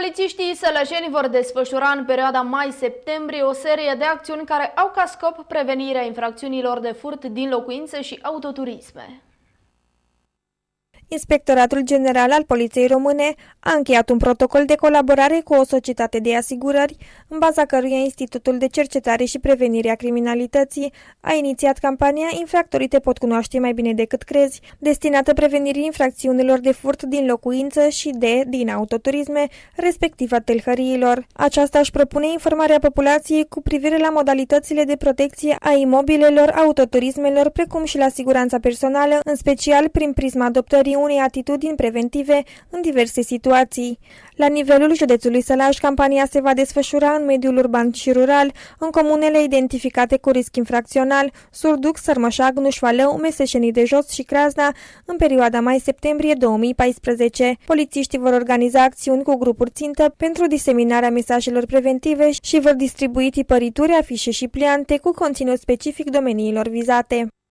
Polițiștii sălășeni vor desfășura în perioada mai-septembrie o serie de acțiuni care au ca scop prevenirea infracțiunilor de furt din locuințe și autoturisme. Inspectoratul General al Poliției Române a încheiat un protocol de colaborare cu o societate de asigurări, în baza căruia Institutul de Cercetare și Prevenire a Criminalității a inițiat campania Infractorii te pot cunoaște mai bine decât crezi, destinată prevenirii infracțiunilor de furt din locuință și de din autoturisme, respectiv a telhăriilor. Aceasta își propune informarea populației cu privire la modalitățile de protecție a imobilelor, autoturismelor, precum și la siguranța personală, în special prin prisma adoptării adoptării unei atitudini preventive în diverse situații. La nivelul județului Sălaș, campania se va desfășura în mediul urban și rural, în comunele identificate cu risc infracțional, Surduc, Sărmășag, Nușvalău, Meseșenii de Jos și Crazna, în perioada mai-septembrie 2014. Polițiștii vor organiza acțiuni cu grupuri țintă pentru diseminarea mesajelor preventive și vor distribui tipărituri, afișe și pliante cu conținut specific domeniilor vizate.